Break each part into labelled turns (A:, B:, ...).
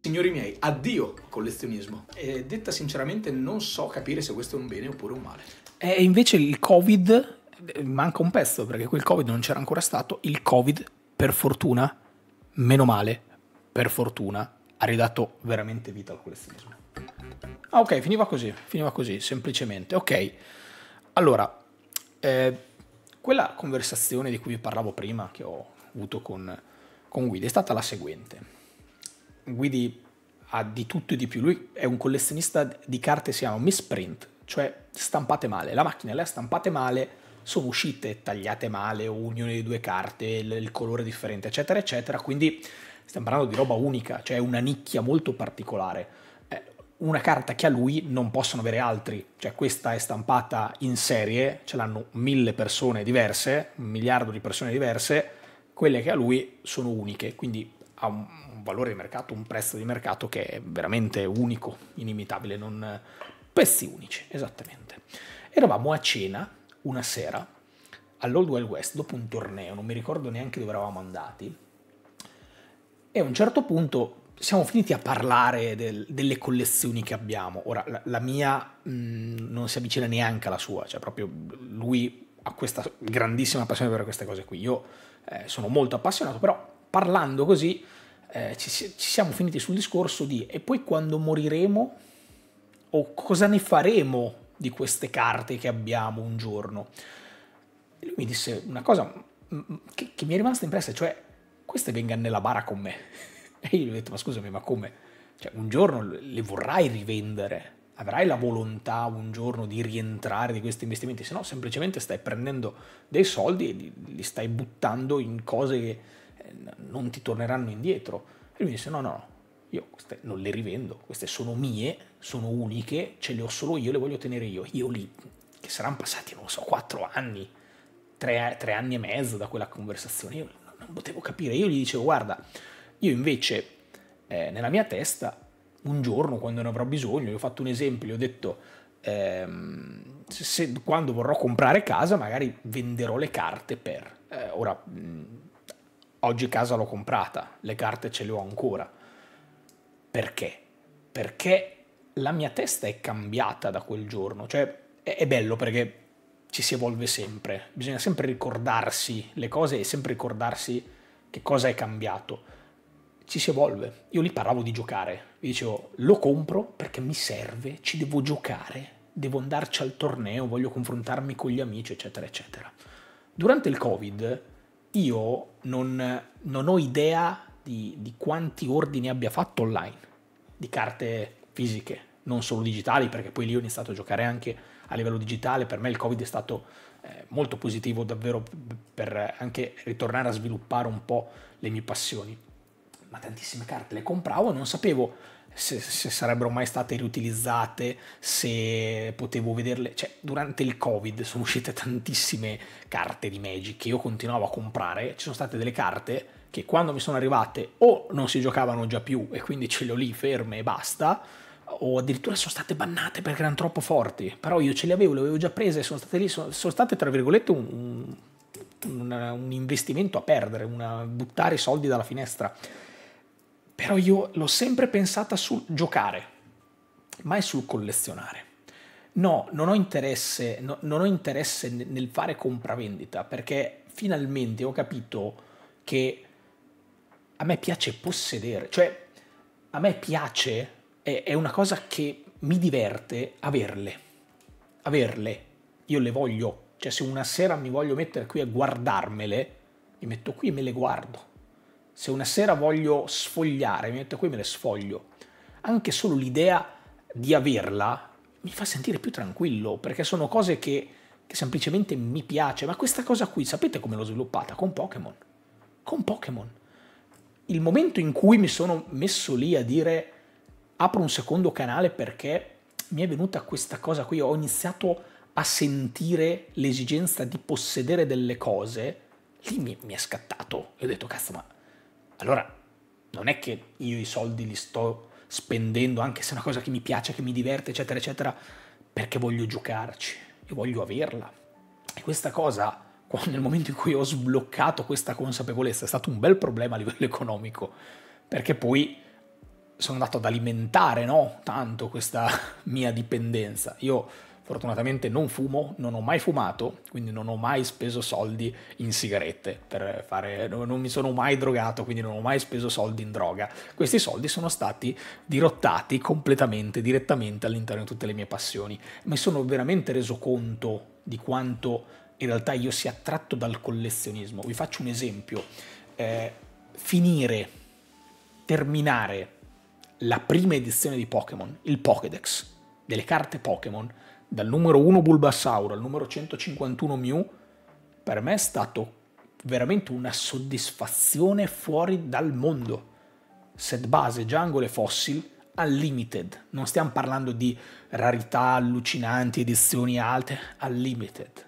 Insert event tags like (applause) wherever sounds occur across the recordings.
A: Signori miei, addio collezionismo. E detta sinceramente non so capire se questo è un bene oppure un male. E invece il Covid eh, manca un pezzo perché quel Covid non c'era ancora stato, il Covid per fortuna, meno male, per fortuna, ha ridato veramente vita al collezionismo. Ah ok, finiva così, finiva così, semplicemente. Ok, allora, eh, quella conversazione di cui vi parlavo prima, che ho avuto con, con Guida, è stata la seguente Guidi ha di tutto e di più. Lui è un collezionista di carte, si chiama misprint, cioè stampate male. La macchina le ha stampate male, sono uscite tagliate male, o unione di due carte, il, colore differente, eccetera, eccetera. Quindi stiamo parlando di roba unica, cioè una nicchia molto particolare. Eh, una carta che a lui non possono avere altri, cioè questa è stampata in serie, ce l'hanno mille persone diverse, un miliardo di persone diverse, quelle che a lui sono uniche, quindi ha un un valore di mercato, un prezzo di mercato che è veramente unico, inimitabile, non pezzi unici, esattamente. Eravamo a cena una sera all'Old Wild West dopo un torneo, non mi ricordo neanche dove eravamo andati, e a un certo punto siamo finiti a parlare del, delle collezioni che abbiamo. Ora, la, la mia mh, non si avvicina neanche alla sua, cioè proprio lui ha questa grandissima passione per queste cose qui. Io eh, sono molto appassionato, però parlando così eh, ci, ci siamo finiti sul discorso di e poi quando moriremo o cosa ne faremo di queste carte che abbiamo un giorno. E lui mi disse una cosa che, che mi è rimasta impressa, cioè queste vengano nella bara con me. (laughs) E io gli ho detto, ma scusami, ma come? Cioè, un giorno le vorrai rivendere, avrai la volontà un giorno di rientrare di questi investimenti, se no semplicemente stai prendendo dei soldi e li stai buttando in cose che non ti torneranno indietro. E lui mi disse no, no, io queste non le rivendo, queste sono mie, sono uniche, ce le ho solo io, le voglio tenere io. Io lì, che saranno passati, non so, quattro anni, tre, tre anni e mezzo da quella conversazione, io non potevo capire. Io gli dicevo guarda, io invece eh, nella mia testa un giorno quando ne avrò bisogno, gli ho fatto un esempio, gli ho detto ehm, se, se, quando vorrò comprare casa magari venderò le carte per... Eh, ora Oggi casa l'ho comprata, le carte ce le ho ancora. Perché? Perché la mia testa è cambiata da quel giorno, cioè è, è bello perché ci si evolve sempre, bisogna sempre ricordarsi le cose e sempre ricordarsi che cosa è cambiato. Ci si evolve. Io lì parlavo di giocare, vi dicevo lo compro perché mi serve, ci devo giocare, devo andarci al torneo, voglio confrontarmi con gli amici, eccetera, eccetera. Durante il Covid io non, non ho idea di, di, quanti ordini abbia fatto online di carte fisiche, non solo digitali, perché poi lì ho iniziato a giocare anche a livello digitale. Per me il Covid è stato eh, molto positivo davvero per anche ritornare a sviluppare un po' le mie passioni. Ma tantissime carte le compravo e non sapevo se, se sarebbero mai state riutilizzate, se potevo vederle. Cioè, durante il Covid sono uscite tantissime carte di Magic che io continuavo a comprare. Ci sono state delle carte che quando mi sono arrivate o non si giocavano già più e quindi ce le ho lì ferme e basta, o addirittura sono state bannate perché erano troppo forti, però io ce le avevo, le avevo già prese, sono state lì, sono, sono state tra virgolette un, un, un, investimento a perdere, una, buttare i soldi dalla finestra. Però io l'ho sempre pensata sul giocare, mai sul collezionare. No, non ho interesse, no, non ho interesse nel fare compravendita perché finalmente ho capito che a me piace possedere, cioè a me piace, è, è una cosa che mi diverte averle, averle, io le voglio, cioè se una sera mi voglio mettere qui a guardarmele, mi metto qui e me le guardo se una sera voglio sfogliare, mi metto qui e me le sfoglio, anche solo l'idea di averla mi fa sentire più tranquillo, perché sono cose che, che semplicemente mi piace, ma questa cosa qui, sapete come l'ho sviluppata? Con Pokémon. Con Pokémon. Il momento in cui mi sono messo lì a dire apro un secondo canale perché mi è venuta questa cosa qui, ho iniziato a sentire l'esigenza di possedere delle cose, lì mi, mi è scattato e ho detto cazzo ma allora non è che io i soldi li sto spendendo anche se è una cosa che mi piace, che mi diverte, eccetera, eccetera, perché voglio giocarci, e voglio averla. E questa cosa, nel momento in cui ho sbloccato questa consapevolezza, è stato un bel problema a livello economico, perché poi sono andato ad alimentare no? tanto questa (laughs) mia dipendenza. Io Fortunatamente non fumo, non ho mai fumato, quindi non ho mai speso soldi in sigarette, per fare, non mi sono mai drogato, quindi non ho mai speso soldi in droga. Questi soldi sono stati dirottati completamente, direttamente all'interno di tutte le mie passioni. Mi sono veramente reso conto di quanto in realtà io sia attratto dal collezionismo. Vi faccio un esempio. Eh, finire, terminare la prima edizione di Pokémon, il Pokédex, delle carte Pokémon, dal numero 1 Bulbasaur al numero 151 Mew, per me è stato veramente una soddisfazione fuori dal mondo. Set base, jungle e fossil unlimited. Non stiamo parlando di rarità allucinanti, edizioni alte, unlimited.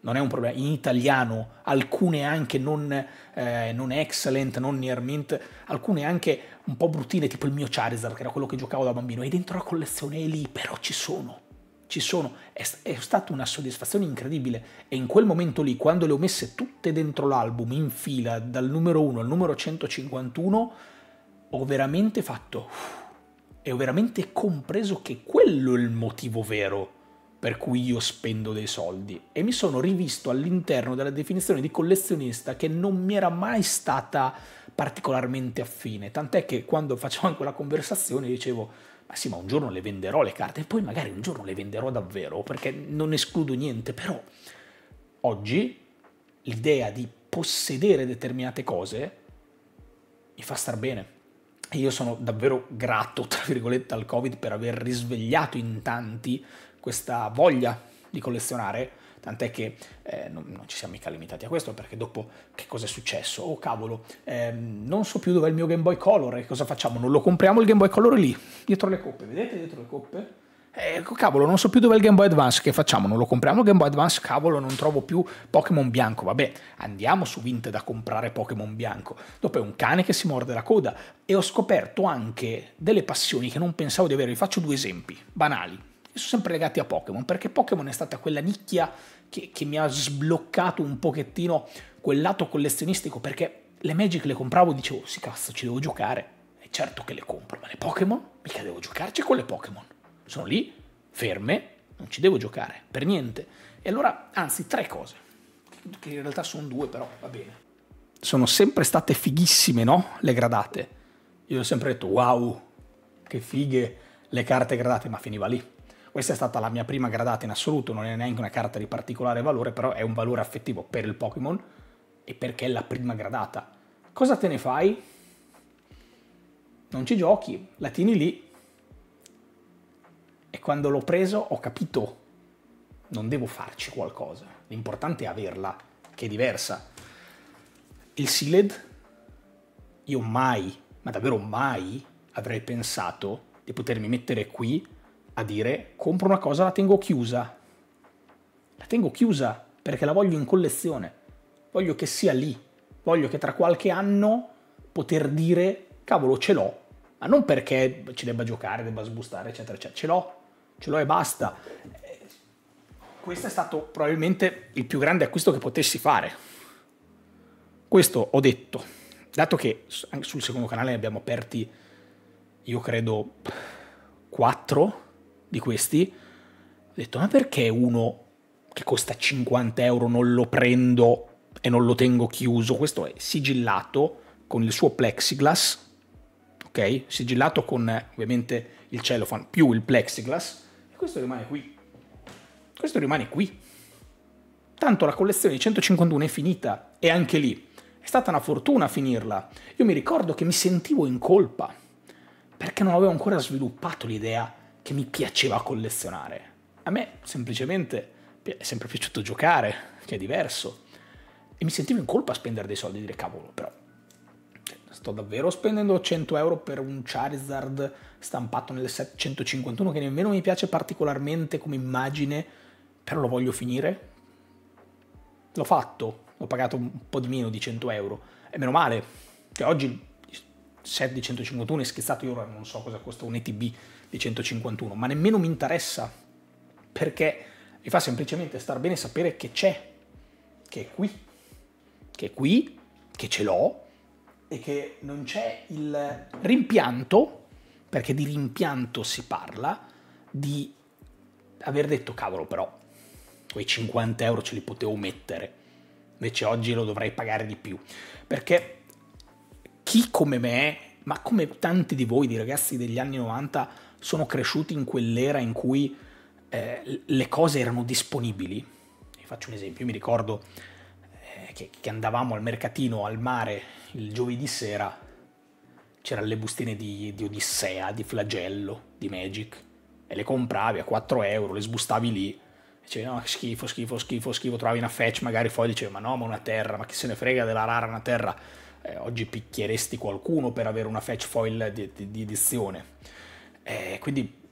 A: Non è un problema. In italiano alcune anche non, eh, non excellent, non near mint, alcune anche un po' bruttine, tipo il mio Charizard, che era quello che giocavo da bambino. E dentro la collezione è lì, però ci sono. Ci sono, è, è stata una soddisfazione incredibile e in quel momento lì, quando le ho messe tutte dentro l'album, in fila, dal numero 1 al numero 151, ho veramente fatto... Uff, e ho veramente compreso che quello è il motivo vero per cui io spendo dei soldi e mi sono rivisto all'interno della definizione di collezionista che non mi era mai stata particolarmente affine, tant'è che quando facevamo quella conversazione dicevo ma sì, ma un giorno le venderò le carte e poi magari un giorno le venderò davvero, perché non escludo niente, però oggi l'idea di possedere determinate cose mi fa star bene. E io sono davvero grato, tra virgolette, al Covid per aver risvegliato in tanti questa voglia di collezionare tant'è che eh, non, non, ci siamo mica limitati a questo, perché dopo che cosa è successo? Oh cavolo, ehm, non so più dove è il mio Game Boy Color, che cosa facciamo? Non lo compriamo il Game Boy Color lì, dietro le coppe, vedete dietro le coppe? Eh, cavolo, non so più dove è il Game Boy Advance, che facciamo? Non lo compriamo il Game Boy Advance, cavolo, non trovo più Pokémon bianco. Vabbè, andiamo su Vinted a comprare Pokémon bianco. Dopo è un cane che si morde la coda. E ho scoperto anche delle passioni che non pensavo di avere. Vi faccio due esempi banali sono sempre legati a Pokémon, perché Pokémon è stata quella nicchia che, che mi ha sbloccato un pochettino quel lato collezionistico, perché le Magic le compravo e dicevo, sì cazzo, ci devo giocare, e certo che le compro, ma le Pokémon? Mica devo giocarci con le Pokémon, sono lì, ferme, non ci devo giocare, per niente. E allora, anzi, tre cose, che in realtà sono due però, va bene. Sono sempre state fighissime, no? Le gradate. Io ho sempre detto, wow, che fighe le carte gradate, ma finiva lì. Questa è stata la mia prima gradata in assoluto, non è neanche una carta di particolare valore, però è un valore affettivo per il Pokémon e perché è la prima gradata. Cosa te ne fai? Non ci giochi, la tieni lì. E quando l'ho preso ho capito, non devo farci qualcosa, l'importante è averla, che è diversa. Il Sealed, io mai, ma davvero mai, avrei pensato di potermi mettere qui a dire compro una cosa, la tengo chiusa. La tengo chiusa perché la voglio in collezione. Voglio che sia lì. Voglio che tra qualche anno poter dire cavolo ce l'ho. Ma non perché ci debba giocare, debba sbustare, eccetera, eccetera. Ce l'ho. Ce l'ho e basta. Questo è stato probabilmente il più grande acquisto che potessi fare. Questo ho detto, dato che anche sul secondo canale ne abbiamo aperti, io credo, 4 di questi, ho detto ma perché uno che costa 50 euro non lo prendo e non lo tengo chiuso? Questo è sigillato con il suo plexiglass, ok? Sigillato con ovviamente il cellophane più il plexiglass e questo rimane qui. Questo rimane qui. Tanto la collezione di 151 è finita e anche lì è stata una fortuna finirla. Io mi ricordo che mi sentivo in colpa perché non avevo ancora sviluppato l'idea che mi piaceva collezionare. A me semplicemente è sempre piaciuto giocare, che è diverso. E mi sentivo in colpa a spendere dei soldi, dire cavolo, però cioè, sto davvero spendendo 100 euro per un Charizard stampato nel 751 che nemmeno mi piace particolarmente come immagine, però lo voglio finire? L'ho fatto, ho pagato un po' di meno di 100 euro, e meno male, che oggi il set di 151 è schizzato, io ora non so cosa costa un ETB, di 151, ma nemmeno mi interessa, perché mi fa semplicemente star bene sapere che c'è, che è qui, che è qui, che ce l'ho e che non c'è il rimpianto, perché di rimpianto si parla, di aver detto cavolo però, quei 50 euro ce li potevo mettere, invece oggi lo dovrei pagare di più, perché chi come me, ma come tanti di voi, di ragazzi degli anni 90, sono cresciuti in quell'era in cui eh, le cose erano disponibili. Vi faccio un esempio, io mi ricordo eh, che, che, andavamo al mercatino al mare il giovedì sera, c'erano le bustine di, di Odissea, di Flagello, di Magic, e le compravi a 4 euro, le sbustavi lì, dicevi no, schifo, schifo, schifo, schifo, trovavi una fetch, magari poi dicevi ma no, ma una terra, ma chi se ne frega della rara una terra, eh, oggi picchieresti qualcuno per avere una fetch foil di, di, di edizione eh, quindi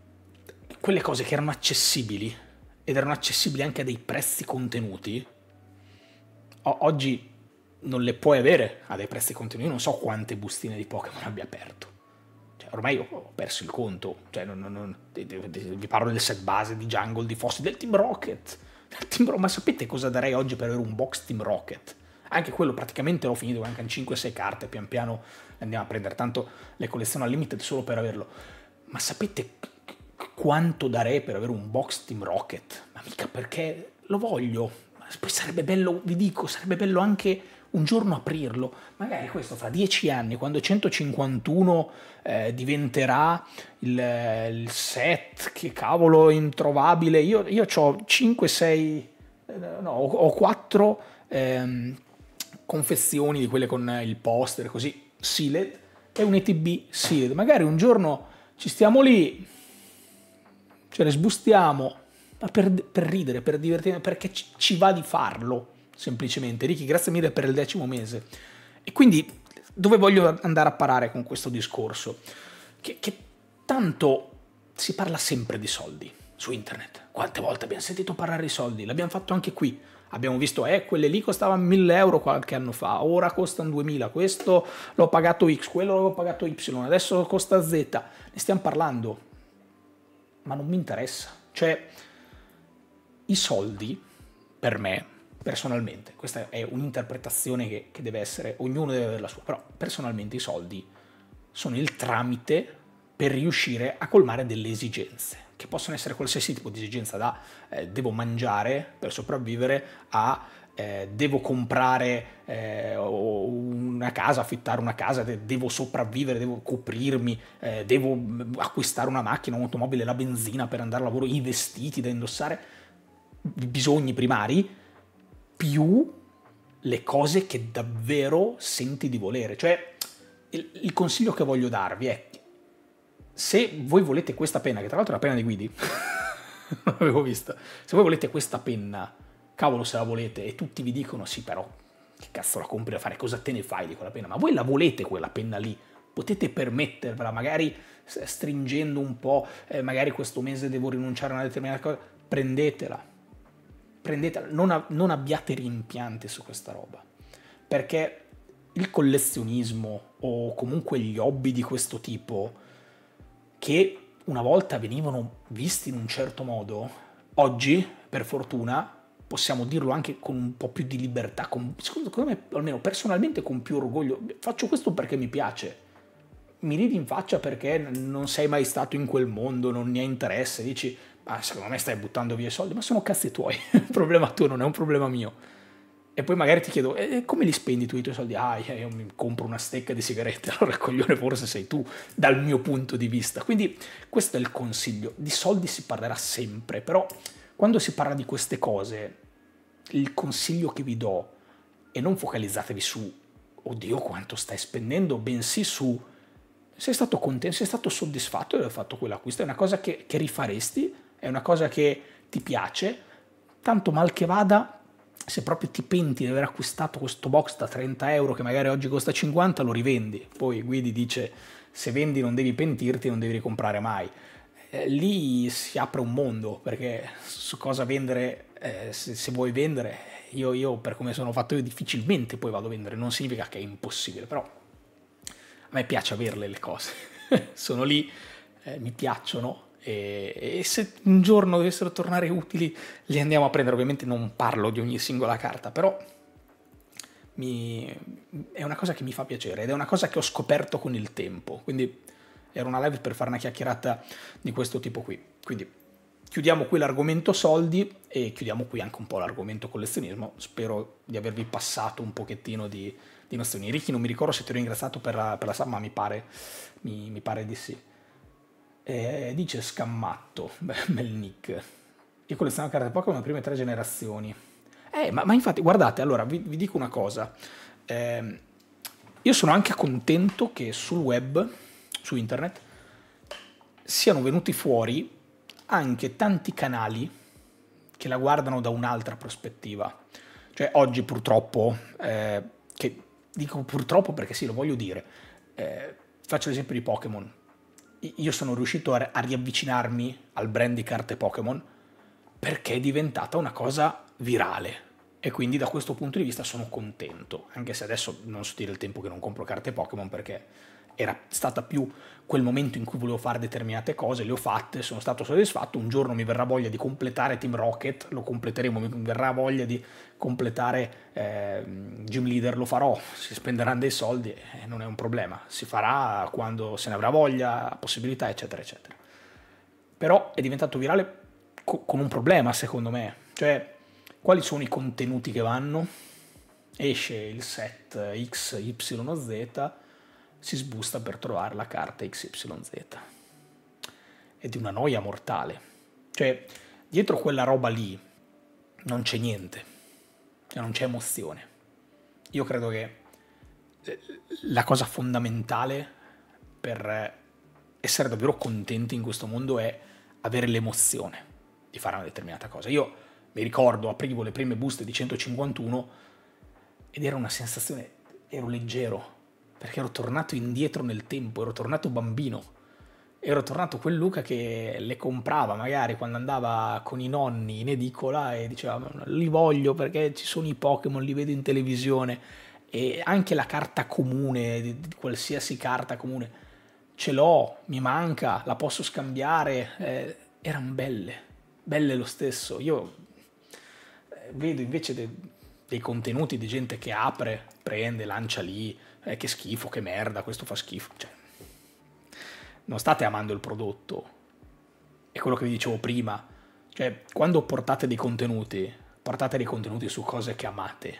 A: quelle cose che erano accessibili ed erano accessibili anche a dei prezzi contenuti, oggi non le puoi avere a dei prezzi contenuti. Io non so quante bustine di Pokémon abbia aperto. Cioè, ormai ho perso il conto. Cioè, non, non, non, vi parlo del set base di Jungle, di Fossil, del Team Rocket. (laughs) ma sapete cosa darei oggi per avere un box Team Rocket? Anche quello praticamente l'ho finito, anche in 5-6 carte, pian piano andiamo a prendere. Tanto le collezioni al limited solo per averlo ma sapete quanto darei per avere un box Team Rocket? Ma mica perché lo voglio. Poi sarebbe bello, vi dico, sarebbe bello anche un giorno aprirlo. Magari questo fra dieci anni, quando 151 eh, diventerà il, eh, il, set, che cavolo, introvabile. Io, io ho 5, 6, no, ho 4 ehm, confezioni di quelle con il poster, così, sealed, e un ETB sealed. Magari un giorno ci stiamo lì, ce ne sbustiamo, ma per, per ridere, per divertirci, perché ci, ci, va di farlo, semplicemente. Ricky, grazie mille per il decimo mese. E quindi dove voglio andare a parare con questo discorso? Che, che tanto si parla sempre di soldi su internet. Quante volte abbiamo sentito parlare di soldi? L'abbiamo fatto anche qui. Abbiamo visto, eh, quelle lì costavano 1000 euro qualche anno fa, ora costano 2000, questo l'ho pagato X, quello l'ho pagato Y, adesso costa Z. Ne stiamo parlando, ma non mi interessa. Cioè, i soldi, per me, personalmente, questa è un'interpretazione che, che deve essere, ognuno deve avere la sua, però personalmente i soldi sono il tramite per riuscire a colmare delle esigenze che possono essere qualsiasi tipo di esigenza da eh, devo mangiare per sopravvivere a eh, devo comprare eh, una casa, affittare una casa, devo sopravvivere, devo coprirmi, eh, devo mm, acquistare una macchina, un'automobile, la benzina per andare a lavoro, i vestiti da indossare, i bisogni primari, più le cose che davvero senti di volere. Cioè, il, il consiglio che voglio darvi è se voi volete questa penna, che tra l'altro è la penna di guidi, (laughs) non l'avevo vista, se voi volete questa penna, cavolo se la volete, e tutti vi dicono sì però, che cazzo la compri a fare, cosa te ne fai di quella penna? Ma voi la volete quella penna lì? Potete permettervela, magari stringendo un po', eh, magari questo mese devo rinunciare a una determinata cosa, prendetela, prendetela, non, a, non abbiate rimpianti su questa roba, perché il collezionismo o comunque gli hobby di questo tipo che una volta venivano visti in un certo modo, oggi, per fortuna, possiamo dirlo anche con un po' più di libertà, con, secondo me, almeno personalmente, con più orgoglio. Faccio questo perché mi piace. Mi ridi in faccia perché non sei mai stato in quel mondo, non ne hai interesse, dici, ma ah, secondo me stai buttando via i soldi, ma sono cazzi tuoi, è (laughs) un problema tuo, non è un problema mio e poi magari ti chiedo, e come li spendi tu i tuoi soldi? Ah, eh, io mi compro una stecca di sigarette, (laughs) allora coglione forse sei tu dal mio punto di vista. Quindi questo è il consiglio, di soldi si parlerà sempre, però quando si parla di queste cose, il consiglio che vi do è non focalizzatevi su, oddio quanto stai spendendo, bensì su, sei stato contento, sei stato soddisfatto di aver fatto quell'acquisto, è una cosa che, che rifaresti, è una cosa che ti piace, tanto mal che vada se proprio ti penti di aver acquistato questo box da 30 euro che magari oggi costa 50, lo rivendi. Poi Guidi dice se vendi non devi pentirti, non devi ricomprare mai. Eh, lì si apre un mondo perché su cosa vendere, eh, se, se, vuoi vendere, io, io per come sono fatto io difficilmente poi vado a vendere, non significa che è impossibile, però a me piace averle le cose, (laughs) sono lì, eh, mi piacciono, e, e, se un giorno dovessero tornare utili li andiamo a prendere. Ovviamente non parlo di ogni singola carta, però mi, è una cosa che mi fa piacere ed è una cosa che ho scoperto con il tempo. Quindi era una live per fare una chiacchierata di questo tipo qui. Quindi chiudiamo qui l'argomento soldi e chiudiamo qui anche un po' l'argomento collezionismo. Spero di avervi passato un pochettino di, di nozioni. Ricky, non mi ricordo se ti ho ringraziato per la, per la sub, ma mi pare, mi, mi pare di sì eh, dice scammatto, (laughs) bel nick. Io collezionavo carte Pokémon le prime tre generazioni. Eh, ma, ma infatti, guardate, allora vi, vi dico una cosa. Eh, io sono anche contento che sul web, su internet, siano venuti fuori anche tanti canali che la guardano da un'altra prospettiva. Cioè, oggi purtroppo, eh, che dico purtroppo perché sì, lo voglio dire, eh, faccio l'esempio di Pokémon io sono riuscito a, riavvicinarmi al brand di carte Pokémon perché è diventata una cosa virale. E quindi da questo punto di vista sono contento, anche se adesso non so dire il tempo che non compro carte Pokémon perché era stata più quel momento in cui volevo fare determinate cose, le ho fatte, sono stato soddisfatto, un giorno mi verrà voglia di completare Team Rocket, lo completeremo, mi verrà voglia di completare eh, Gym Leader, lo farò, si spenderanno dei soldi, eh, non è un problema, si farà quando se ne avrà voglia, possibilità, eccetera, eccetera. Però è diventato virale co con un problema, secondo me, cioè quali sono i contenuti che vanno? Esce il set X, Y Z, si sbusta per trovare la carta XYZ. È di una noia mortale. Cioè, dietro quella roba lì non c'è niente, cioè, non c'è emozione. Io credo che eh, la cosa fondamentale per essere davvero contenti in questo mondo è avere l'emozione di fare una determinata cosa. Io mi ricordo, aprivo le prime buste di 151 ed era una sensazione, ero leggero, perché ero tornato indietro nel tempo, ero tornato bambino. Ero tornato quel Luca che le comprava magari quando andava con i nonni in edicola e diceva li voglio perché ci sono i Pokémon, li vedo in televisione e anche la carta comune, di, qualsiasi carta comune, ce l'ho, mi manca, la posso scambiare, eh, erano belle, belle lo stesso. Io eh, vedo invece de, dei contenuti di gente che apre, prende, lancia lì, eh, che schifo, che merda, questo fa schifo. Cioè, non state amando il prodotto. È quello che vi dicevo prima. Cioè, quando portate dei contenuti, portate dei contenuti su cose che amate.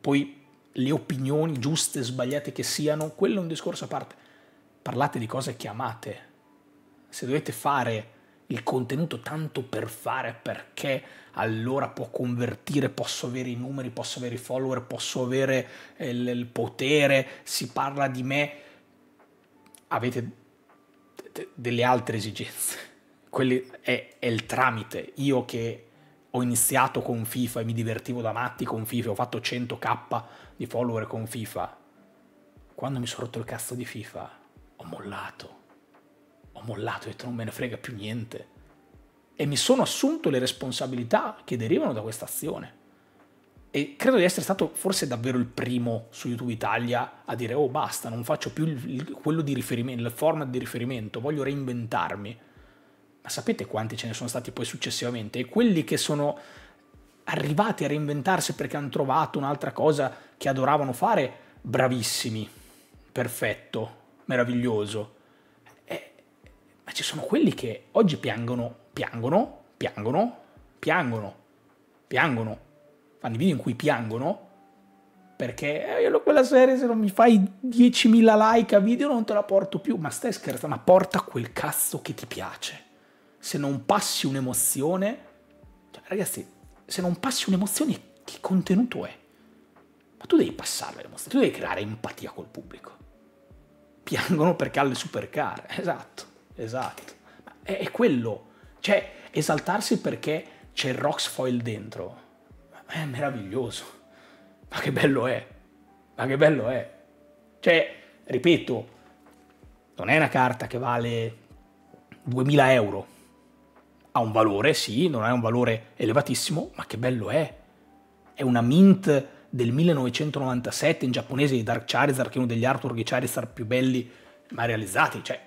A: Poi le opinioni giuste, sbagliate che siano, quello è un discorso a parte. Parlate di cose che amate. Se dovete fare il contenuto tanto per fare perché allora può convertire, posso avere i numeri, posso avere i follower, posso avere il, eh, il potere, si parla di me. Avete d- delle altre esigenze. (laughs) Quelli è, è il tramite. Io che ho iniziato con FIFA e mi divertivo da matti con FIFA, ho fatto 100k di follower con FIFA. Quando mi sono rotto il cazzo di FIFA, ho mollato ho mollato, ho detto non me ne frega più niente. E mi sono assunto le responsabilità che derivano da questa azione. E credo di essere stato forse davvero il primo su YouTube Italia a dire oh basta, non faccio più il, quello di riferimento, il format di riferimento, voglio reinventarmi. Ma sapete quanti ce ne sono stati poi successivamente? E quelli che sono arrivati a reinventarsi perché hanno trovato un'altra cosa che adoravano fare, bravissimi, perfetto, meraviglioso ma ci sono quelli che oggi piangono, piangono, piangono, piangono, piangono, fanno i video in cui piangono perché eh, io quella serie se non mi fai 10.000 like a video non te la porto più, ma stai scherzando, ma porta quel cazzo che ti piace. Se non passi un'emozione, cioè, ragazzi, se non passi un'emozione che contenuto è? Ma tu devi passare l'emozione, tu devi creare empatia col pubblico. Piangono perché ha le supercar, (laughs) esatto. Esatto. È, è quello. Cioè, esaltarsi perché c'è il Roxfoil dentro. È meraviglioso. Ma che bello è. Ma che bello è. Cioè, ripeto, non è una carta che vale 2000 euro. Ha un valore, sì, non è un valore elevatissimo, ma che bello è. È una mint del 1997 in giapponese di Dark Charizard, che è uno degli Arthur Charizard più belli mai realizzati. Cioè,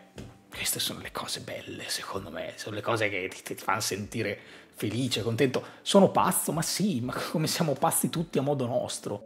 A: queste sono le cose belle, secondo me, sono le cose che ti, ti fanno sentire felice, contento. Sono pazzo, ma sì, ma come siamo pazzi tutti a modo nostro.